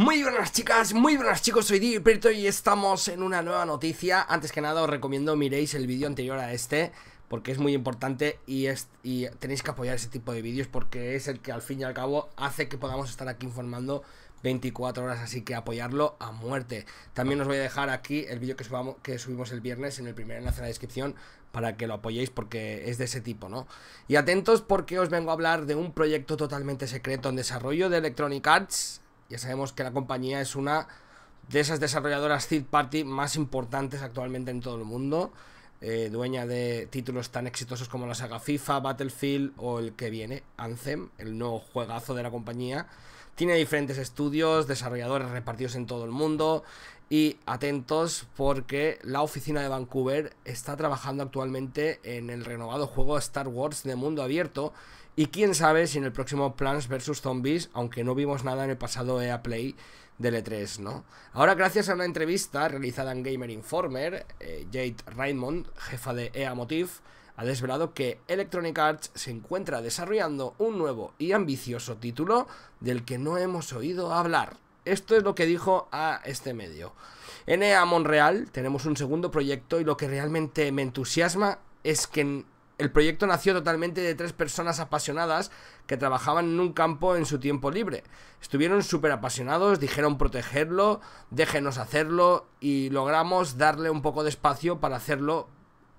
Muy buenas chicas, muy buenas chicos, soy Prito y estamos en una nueva noticia Antes que nada os recomiendo miréis el vídeo anterior a este Porque es muy importante y, tenéis que apoyar ese tipo de vídeos Porque es el que al fin y al cabo hace que podamos estar aquí informando 24 horas, así que apoyarlo a muerte. También os voy a dejar aquí el vídeo que, que subimos el viernes en el primer enlace en la descripción para que lo apoyéis porque es de ese tipo, ¿no? Y atentos porque os vengo a hablar de un proyecto totalmente secreto en desarrollo de Electronic Arts ya sabemos que la compañía es una de esas desarrolladoras third party más importantes actualmente en todo el mundo, eh, dueña de títulos tan exitosos como la saga FIFA, Battlefield o el que viene, Anthem, el nuevo juegazo de la compañía. Tiene diferentes estudios, desarrolladores repartidos en todo el mundo, y atentos porque la oficina de Vancouver está trabajando actualmente en el renovado juego Star Wars de mundo abierto. Y quién sabe si en el próximo Plants vs. Zombies, aunque no vimos nada en el pasado EA Play del E3, ¿no? Ahora, gracias a una entrevista realizada en Gamer Informer, eh, Jade Raymond, jefa de EA Motif, ha desvelado que Electronic Arts se encuentra desarrollando un nuevo y ambicioso título del que no hemos oído hablar. Esto es lo que dijo a este medio. NA Monreal, tenemos un segundo proyecto y lo que realmente me entusiasma es que el proyecto nació totalmente de tres personas apasionadas que trabajaban en un campo en su tiempo libre. Estuvieron súper apasionados, dijeron protegerlo, déjenos hacerlo y logramos darle un poco de espacio para hacerlo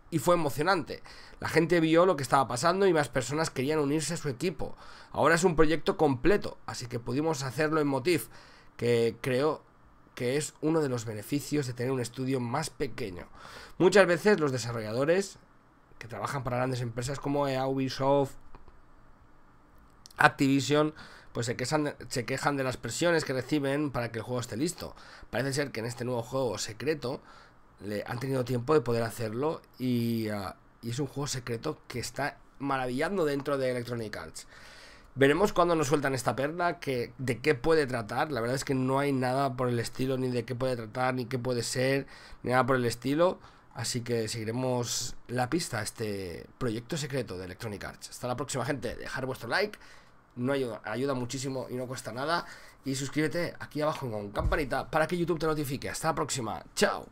y fue emocionante. La gente vio lo que estaba pasando y más personas querían unirse a su equipo. Ahora es un proyecto completo, así que pudimos hacerlo en Motif que creo que es uno de los beneficios de tener un estudio más pequeño. Muchas veces los desarrolladores que trabajan para grandes empresas como EA, Ubisoft, Activision, pues se quejan, de las presiones que reciben para que el juego esté listo. Parece ser que en este nuevo juego secreto le han tenido tiempo de poder hacerlo y, ah, y es un juego secreto que está maravillando dentro de Electronic Arts. Veremos cuándo nos sueltan esta perla, que, de qué puede tratar. La verdad es que no hay nada por el estilo, ni de qué puede tratar, ni qué puede ser, ni nada por el estilo. Así que seguiremos la pista este proyecto secreto de Electronic Arts. Hasta la próxima, gente. Dejar vuestro like. No ayuda, ayuda muchísimo y no cuesta nada. Y suscríbete aquí abajo con campanita para que YouTube te notifique. Hasta la próxima. Chao.